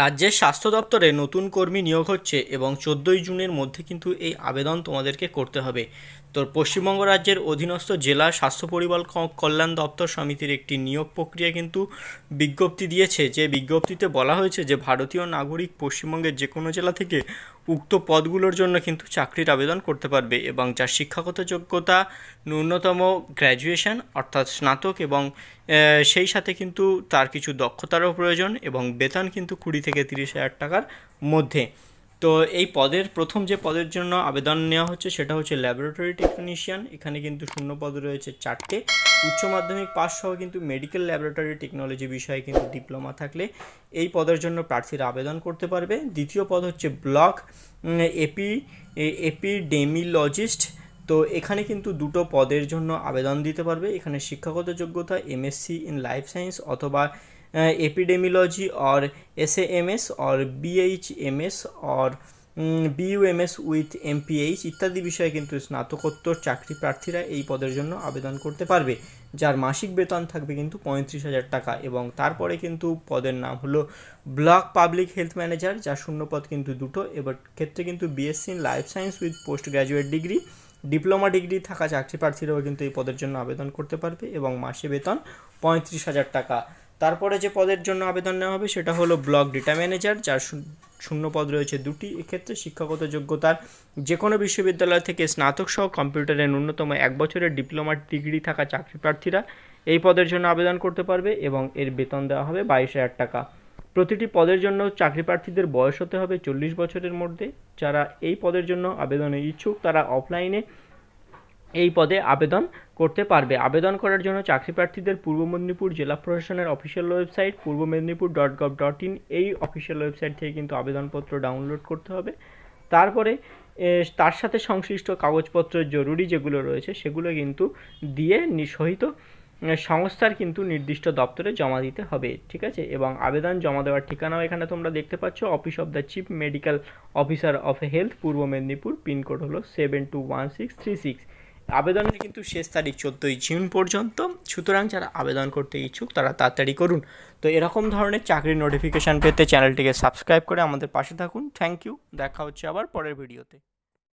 রাজ্যের স্বাস্থ্য দপ্তরে নতুন কর্মী নিয়োগ হচ্ছে এবং চোদ্দোই জুনের মধ্যে কিন্তু এই আবেদন তোমাদেরকে করতে হবে তো পশ্চিমবঙ্গ রাজ্যের অধীনস্থ জেলা স্বাস্থ্য পরিবার কল্যাণ দপ্তর সমিতির একটি নিয়োগ প্রক্রিয়া কিন্তু বিজ্ঞপ্তি দিয়েছে যে বিজ্ঞপ্তিতে বলা হয়েছে যে ভারতীয় নাগরিক পশ্চিমবঙ্গের যে কোনো জেলা থেকে উক্ত পদগুলোর জন্য কিন্তু চাকরির আবেদন করতে পারবে এবং যার শিক্ষাগত যোগ্যতা ন্যূনতম গ্র্যাজুয়েশন অর্থাৎ স্নাতক এবং সেই সাথে কিন্তু তার কিছু দক্ষতারও প্রয়োজন এবং বেতন কিন্তু কুড়ি থেকে তিরিশ হাজার টাকার মধ্যে তো এই পদের প্রথম যে পদের জন্য আবেদন নেওয়া হচ্ছে সেটা হচ্ছে ল্যাবরেটরি টেকনিশিয়ান এখানে কিন্তু শূন্য পদ রয়েছে চারটে উচ্চ মাধ্যমিক পাস সহ কিন্তু মেডিকেল ল্যাবরেটরি টেকনোলজি বিষয়ে কিন্তু ডিপ্লোমা থাকলে এই পদের জন্য প্রার্থীরা আবেদন করতে পারবে দ্বিতীয় পদ হচ্ছে ব্লক এপি এপিডেমিলজিস্ট তো এখানে কিন্তু দুটো পদের জন্য আবেদন দিতে পারবে এখানে শিক্ষাগত যোগ্যতা এমএসসি ইন লাইফ সায়েন্স অথবা epidemiology or SAMS or BHMS or BUMS with MPH ইত্যাদি বিষয়ে কিন্তু স্নাতকোত্তর চাকরি প্রার্থীরা এই পদের জন্য আবেদন করতে পারবে যার মাসিক বেতন থাকবে কিন্তু পঁয়ত্রিশ হাজার টাকা এবং তারপরে কিন্তু পদের নাম হলো ব্লক পাবলিক হেলথ ম্যানেজার যার শূন্যপদ কিন্তু দুটো এবার ক্ষেত্রে কিন্তু BSc in life science with post graduate degree diploma degree থাকা চাকরি প্রার্থীরাও কিন্তু এই পদের জন্য আবেদন করতে পারবে এবং মাসে বেতন পঁয়ত্রিশ হাজার টাকা তারপরে যে পদের জন্য আবেদন নেওয়া হবে সেটা হলো ব্লক ডেটা ম্যানেজার যার শূন্য পদ রয়েছে দুটি এক্ষেত্রে শিক্ষাগত যোগ্যতার যে কোনো বিশ্ববিদ্যালয় থেকে স্নাতক সহ কম্পিউটারের ন্যূনতম এক বছরের ডিপ্লোমা ডিগ্রি থাকা চাকরি প্রার্থীরা এই পদের জন্য আবেদন করতে পারবে এবং এর বেতন দেওয়া হবে বাইশ হাজার টাকা প্রতিটি পদের জন্য চাকরি প্রার্থীদের বয়স হতে হবে চল্লিশ বছরের মধ্যে যারা এই পদের জন্য আবেদনে ইচ্ছুক তারা অফলাইনে এই পদে আবেদন করতে পারবে আবেদন করার জন্য চাকরি প্রার্থীদের পূর্ব মেদিনীপুর জেলা প্রশাসনের official website Purba Medinipur dot gov dot in এই অফিসিয়াল ওয়েবসাইট থেকে কিন্তু আবেদনপত্র ডাউনলোড করতে হবে তারপরে তার সাথে সংশ্লিষ্ট কাগজপত্র জরুরি যেগুলো রয়েছে সেগুলো কিন্তু দিয়ে নিঃসহিত সংস্থার কিন্তু নির্দিষ্ট দপ্তরে জমা দিতে হবে ঠিক আছে এবং আবেদন জমা দেওয়ার ঠিকানাও এখানে তোমরা দেখতে পাচ্ছ office of the chief medical officer of health Purba Medinipur pincode হলো seven two one six three six আবেদনের কিন্তু শেষ তারিখ চোদ্দোই জুন পর্যন্ত সুতরাং যারা আবেদন করতে ইচ্ছুক তারা তাড়াতাড়ি করুন তো এরকম ধরনের চাকরির নোটিফিকেশান পেতে চ্যানেলটিকে সাবস্ক্রাইব করে আমাদের পাশে থাকুন থ্যাংক ইউ দেখা হচ্ছে আবার পরের ভিডিওতে